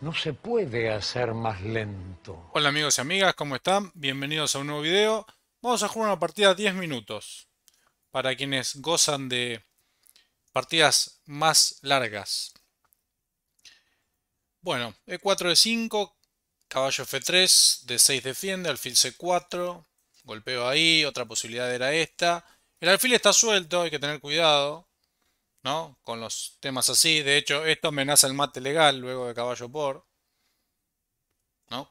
No se puede hacer más lento. Hola amigos y amigas, ¿cómo están? Bienvenidos a un nuevo video. Vamos a jugar una partida de 10 minutos. Para quienes gozan de partidas más largas. Bueno, E4 e 5, caballo F3, D6 defiende, alfil C4, golpeo ahí, otra posibilidad era esta. El alfil está suelto, hay que tener cuidado. ¿no? Con los temas así. De hecho, esto amenaza el mate legal luego de caballo por. ¿No?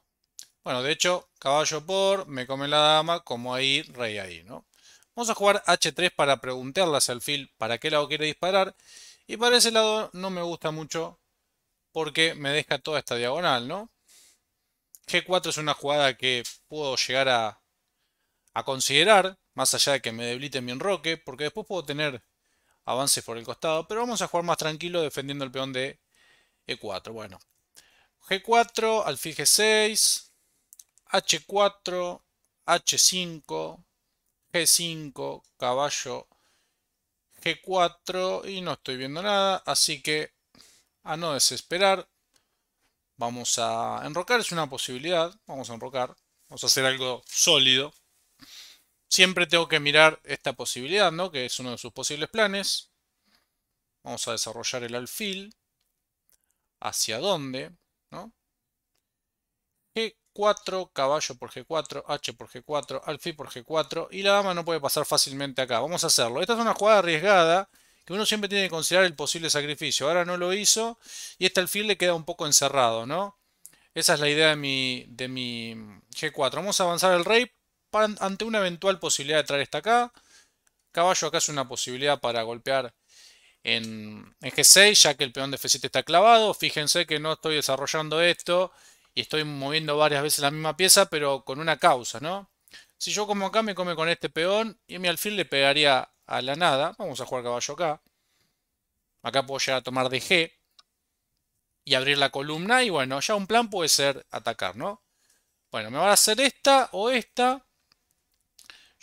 Bueno, de hecho, caballo por, me come la dama, como ahí, rey ahí, ¿no? Vamos a jugar H3 para preguntarle al alfil para qué lado quiere disparar. Y para ese lado no me gusta mucho porque me deja toda esta diagonal, ¿no? G4 es una jugada que puedo llegar a, a considerar, más allá de que me debilite mi enroque, porque después puedo tener avances por el costado. Pero vamos a jugar más tranquilo defendiendo el peón de E4. Bueno, G4, alfil G6, H4, H5, G5, caballo G4 y no estoy viendo nada, así que a no desesperar, vamos a enrocar, es una posibilidad, vamos a enrocar, vamos a hacer algo sólido. Siempre tengo que mirar esta posibilidad, ¿no? Que es uno de sus posibles planes. Vamos a desarrollar el alfil. ¿Hacia dónde? ¿No? G4, caballo por G4, H por G4, alfil por G4. Y la dama no puede pasar fácilmente acá. Vamos a hacerlo. Esta es una jugada arriesgada que uno siempre tiene que considerar el posible sacrificio. Ahora no lo hizo y este alfil le queda un poco encerrado, ¿no? Esa es la idea de mi, de mi G4. Vamos a avanzar el rey ante una eventual posibilidad de traer esta acá. Caballo acá es una posibilidad para golpear en, G6, ya que el peón de F7 está clavado. Fíjense que no estoy desarrollando esto y estoy moviendo varias veces la misma pieza, pero con una causa, ¿no? Si yo como acá me come con este peón y mi alfil le pegaría a la nada. Vamos a jugar caballo acá. Acá puedo llegar a tomar de G y abrir la columna. Y bueno, ya un plan puede ser atacar, ¿no? Bueno, me van a hacer esta o esta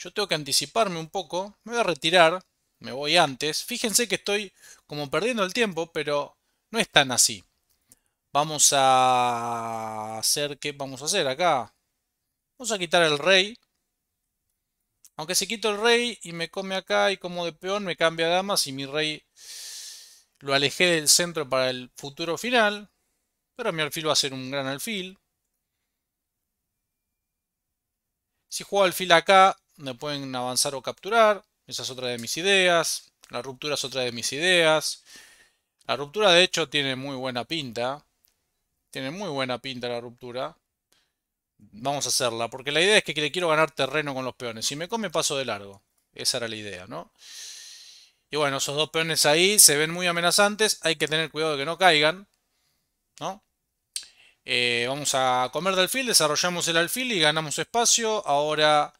yo tengo que anticiparme un poco, me voy a retirar, me voy antes. Fíjense que estoy como perdiendo el tiempo, pero no es tan así. Vamos a hacer, ¿qué vamos a hacer acá? Vamos a quitar el rey. Aunque se quito el rey y me come acá y como de peón me cambia a damas y mi rey lo alejé del centro para el futuro final. Pero mi alfil va a ser un gran alfil. Si juego alfil acá, me pueden avanzar o capturar. Esa es otra de mis ideas. La ruptura es otra de mis ideas. La ruptura de hecho tiene muy buena pinta. Tiene muy buena pinta la ruptura. Vamos a hacerla, porque la idea es que le quiero ganar terreno con los peones. Si me come paso de largo. Esa era la idea, ¿no? Y bueno, esos dos peones ahí se ven muy amenazantes. Hay que tener cuidado de que no caigan. ¿No? Eh, vamos a comer de alfil, desarrollamos el alfil y ganamos espacio. Ahora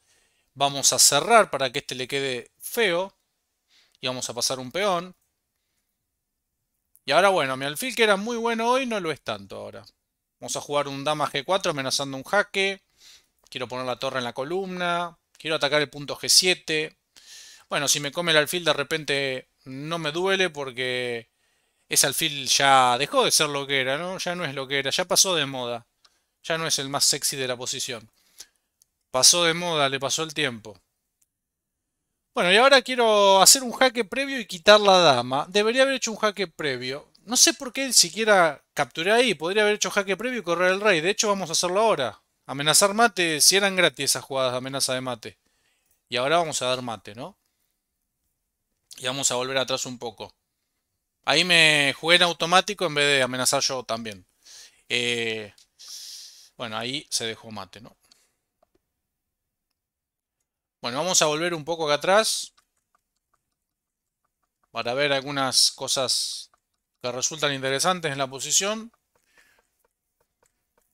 Vamos a cerrar para que este le quede feo. Y vamos a pasar un peón. Y ahora bueno, mi alfil que era muy bueno hoy no lo es tanto ahora. Vamos a jugar un dama G4 amenazando un jaque. Quiero poner la torre en la columna. Quiero atacar el punto G7. Bueno, si me come el alfil de repente no me duele porque ese alfil ya dejó de ser lo que era, ¿no? Ya no es lo que era, ya pasó de moda. Ya no es el más sexy de la posición. Pasó de moda, le pasó el tiempo. Bueno, y ahora quiero hacer un jaque previo y quitar la dama. Debería haber hecho un jaque previo. No sé por qué ni siquiera capturé ahí. Podría haber hecho jaque previo y correr el rey. De hecho, vamos a hacerlo ahora. Amenazar mate, si eran gratis esas jugadas de amenaza de mate. Y ahora vamos a dar mate, ¿no? Y vamos a volver atrás un poco. Ahí me jugué en automático en vez de amenazar yo también. Eh, bueno, ahí se dejó mate, ¿no? Bueno, vamos a volver un poco acá atrás para ver algunas cosas que resultan interesantes en la posición.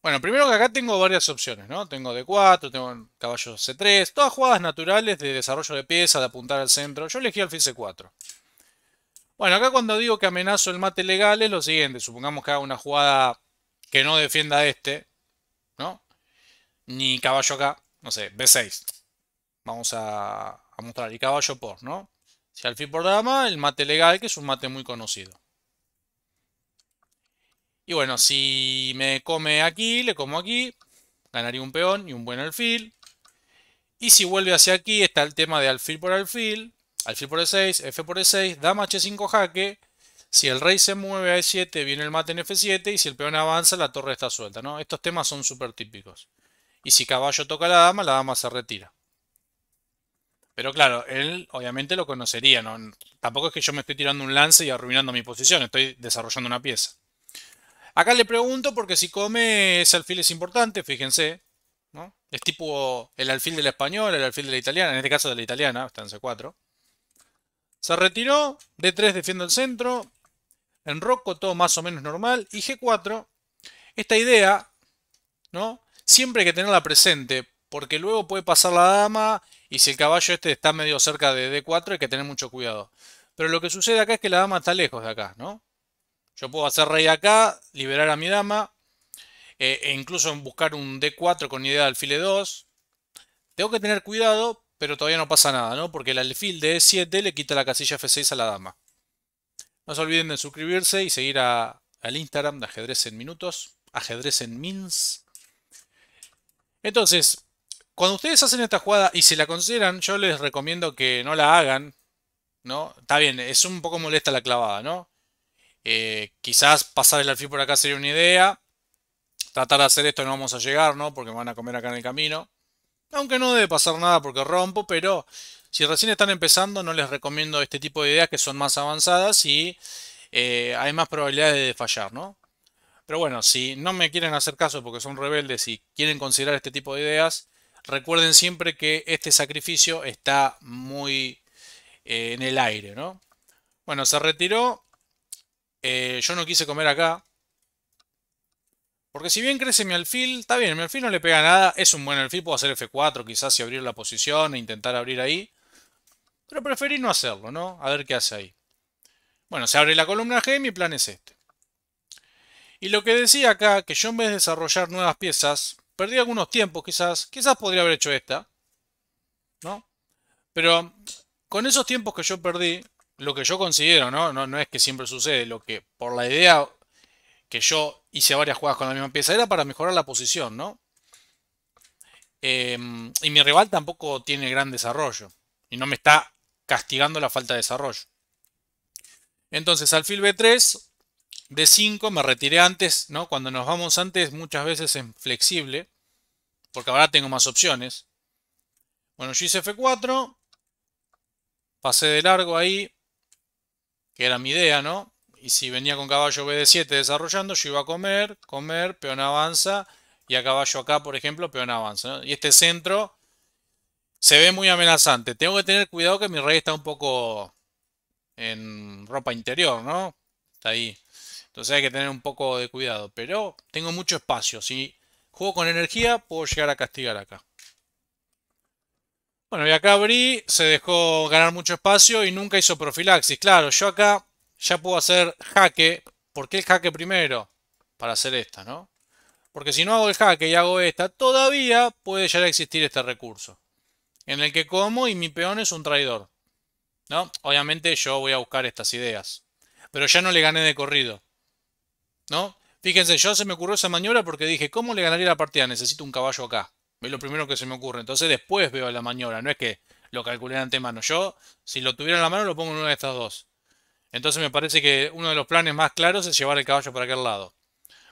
Bueno, primero que acá tengo varias opciones, ¿no? Tengo D4, tengo caballo C3, todas jugadas naturales de desarrollo de pieza, de apuntar al centro. Yo elegí alfil C4. Bueno, acá cuando digo que amenazo el mate legal es lo siguiente. Supongamos que haga una jugada que no defienda a este, ¿no? Ni caballo acá, no sé, B6. Vamos a, mostrar el caballo por, ¿no? Si alfil por dama, el mate legal, que es un mate muy conocido. Y bueno, si me come aquí, le como aquí, ganaría un peón y un buen alfil. Y si vuelve hacia aquí, está el tema de alfil por alfil, alfil por e6, f por e6, dama h5 jaque. Si el rey se mueve a e7, viene el mate en f7 y si el peón avanza, la torre está suelta. ¿no? Estos temas son súper típicos. Y si caballo toca a la dama, la dama se retira. Pero claro, él obviamente lo conocería, ¿no? Tampoco es que yo me estoy tirando un lance y arruinando mi posición, estoy desarrollando una pieza. Acá le pregunto porque si come ese alfil es importante, fíjense, ¿no? Es tipo el alfil del español, el alfil de la italiana, en este caso de la italiana, está en C4. Se retiró, D3 defiende el centro, en roco todo más o menos normal, y G4. Esta idea, ¿no? Siempre hay que tenerla presente porque luego puede pasar la dama y si el caballo este está medio cerca de D4 hay que tener mucho cuidado. Pero lo que sucede acá es que la dama está lejos de acá, ¿no? Yo puedo hacer rey acá, liberar a mi dama, eh, e incluso buscar un D4 con idea de alfil E2. Tengo que tener cuidado, pero todavía no pasa nada, ¿no? Porque el alfil de E7 le quita la casilla F6 a la dama. No se olviden de suscribirse y seguir a, al Instagram de Ajedrez en Minutos, Ajedrez en Mins. Entonces, cuando ustedes hacen esta jugada y se la consideran, yo les recomiendo que no la hagan. ¿No? Está bien, es un poco molesta la clavada, ¿no? Eh, quizás pasar el alfil por acá sería una idea. Tratar de hacer esto no vamos a llegar, ¿no? Porque me van a comer acá en el camino. Aunque no debe pasar nada porque rompo, pero si recién están empezando no les recomiendo este tipo de ideas que son más avanzadas y eh, hay más probabilidades de fallar, ¿no? Pero bueno, si no me quieren hacer caso porque son rebeldes y quieren considerar este tipo de ideas, Recuerden siempre que este sacrificio está muy eh, en el aire, ¿no? Bueno, se retiró. Eh, yo no quise comer acá. Porque si bien crece mi alfil, está bien, mi alfil no le pega nada. Es un buen alfil, puedo hacer F4 quizás y abrir la posición e intentar abrir ahí. Pero preferí no hacerlo, ¿no? A ver qué hace ahí. Bueno, se abre la columna G, y mi plan es este. Y lo que decía acá, que yo en vez de desarrollar nuevas piezas, perdí algunos tiempos quizás, quizás podría haber hecho esta, ¿no? Pero con esos tiempos que yo perdí, lo que yo considero, ¿no? No, no es que siempre sucede, lo que por la idea que yo hice varias jugadas con la misma pieza era para mejorar la posición, ¿no? Em, y mi rival tampoco tiene gran desarrollo y no me está castigando la falta de desarrollo. Entonces, alfil B3, de 5, me retiré antes, ¿no? Cuando nos vamos antes muchas veces es flexible, porque ahora tengo más opciones. Bueno, yo hice F4, pasé de largo ahí, que era mi idea, ¿no? Y si venía con caballo BD7 desarrollando, yo iba a comer, comer, peón avanza, y a caballo acá, por ejemplo, peón avanza. Y este centro se ve muy amenazante. Tengo que tener cuidado que mi rey está un poco en ropa interior, ¿no? Está ahí. Entonces hay que tener un poco de cuidado. Pero tengo mucho espacio. Si juego con energía, puedo llegar a castigar acá. Bueno, y acá abrí. se dejó ganar mucho espacio y nunca hizo profilaxis. Claro, yo acá ya puedo hacer jaque. ¿Por qué el jaque primero? Para hacer esta, ¿no? Porque si no hago el jaque y hago esta, todavía puede llegar a existir este recurso. En el que como y mi peón es un traidor. ¿No? Obviamente yo voy a buscar estas ideas. Pero ya no le gané de corrido. ¿no? Fíjense, yo se me ocurrió esa maniobra porque dije, ¿cómo le ganaría la partida? Necesito un caballo acá. Es lo primero que se me ocurre. Entonces después veo la maniobra. No es que lo calculé de antemano. Yo, si lo tuviera en la mano, lo pongo en una de estas dos. Entonces me parece que uno de los planes más claros es llevar el caballo para aquel lado.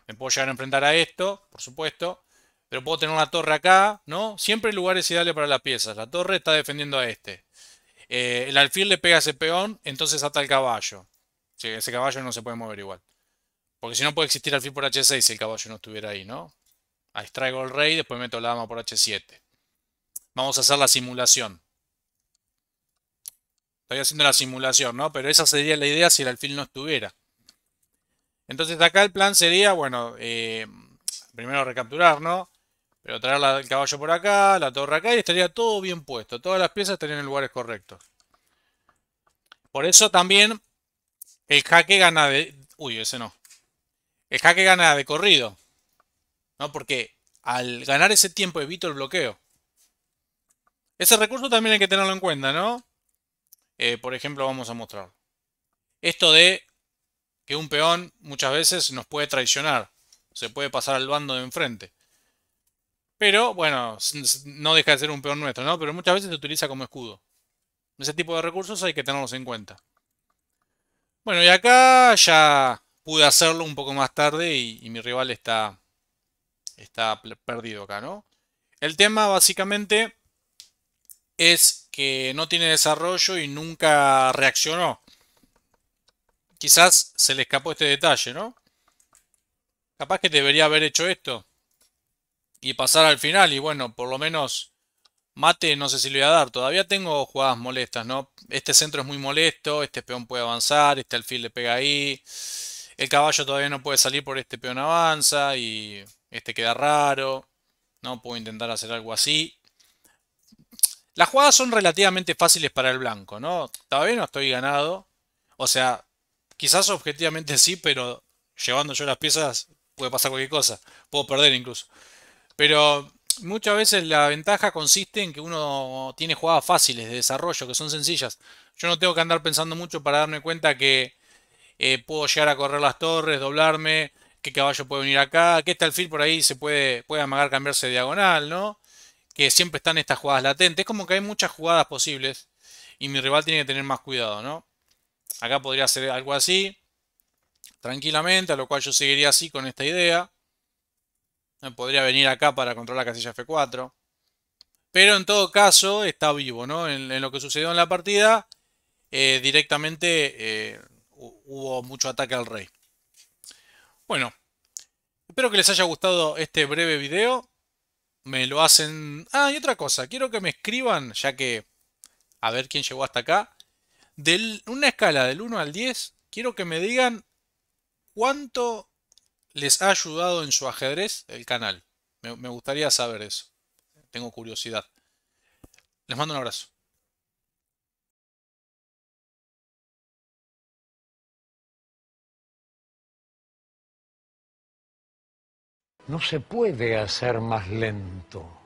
Me puedo llegar a enfrentar a esto, por supuesto. Pero puedo tener una torre acá, ¿no? Siempre hay lugares ideales para las piezas. La torre está defendiendo a este. Eh, el alfil le pega a ese peón, entonces ata el caballo. ese caballo no se puede mover igual. Porque si no puede existir alfil por h6 si el caballo no estuviera ahí, ¿no? Ahí traigo el rey, después meto la dama por h7. Vamos a hacer la simulación. Estoy haciendo la simulación, ¿no? Pero esa sería la idea si el alfil no estuviera. Entonces acá el plan sería, bueno, eh, primero recapturar, ¿no? Pero traer el caballo por acá, la torre acá y estaría todo bien puesto. Todas las piezas estarían en lugares correctos. Por eso también el jaque gana de... Uy, ese no. El jaque gana de corrido. ¿no? Porque al ganar ese tiempo evito el bloqueo. Ese recurso también hay que tenerlo en cuenta, ¿no? Eh, por ejemplo, vamos a mostrar. Esto de que un peón muchas veces nos puede traicionar. Se puede pasar al bando de enfrente. Pero, bueno, no deja de ser un peón nuestro, ¿no? Pero muchas veces se utiliza como escudo. Ese tipo de recursos hay que tenerlos en cuenta. Bueno, y acá ya pude hacerlo un poco más tarde y, mi rival está, está perdido acá, ¿no? El tema básicamente es que no tiene desarrollo y nunca reaccionó. Quizás se le escapó este detalle, ¿no? Capaz que debería haber hecho esto y pasar al final y bueno, por lo menos mate no sé si le voy a dar. Todavía tengo jugadas molestas, ¿no? Este centro es muy molesto, este peón puede avanzar, este alfil le pega ahí. El caballo todavía no puede salir por este peón avanza y este queda raro. No puedo intentar hacer algo así. Las jugadas son relativamente fáciles para el blanco, ¿no? Todavía no estoy ganado. O sea, quizás objetivamente sí, pero llevando yo las piezas puede pasar cualquier cosa. Puedo perder incluso. Pero muchas veces la ventaja consiste en que uno tiene jugadas fáciles de desarrollo, que son sencillas. Yo no tengo que andar pensando mucho para darme cuenta que eh, puedo llegar a correr las torres, doblarme, qué caballo puede venir acá, qué está el por ahí, se puede, puede amagar cambiarse diagonal, ¿no? Que siempre están estas jugadas latentes. Es como que hay muchas jugadas posibles y mi rival tiene que tener más cuidado, ¿no? Acá podría hacer algo así, tranquilamente, a lo cual yo seguiría así con esta idea. Podría venir acá para controlar la casilla F4. Pero en todo caso está vivo, ¿no? En, lo que sucedió en la partida, eh, directamente eh, hubo mucho ataque al rey. Bueno, espero que les haya gustado este breve video. Me lo hacen... Ah, y otra cosa, quiero que me escriban, ya que... A ver quién llegó hasta acá. De una escala del 1 al 10, quiero que me digan cuánto les ha ayudado en su ajedrez el canal. me, me gustaría saber eso. Tengo curiosidad. Les mando un abrazo. no se puede hacer más lento.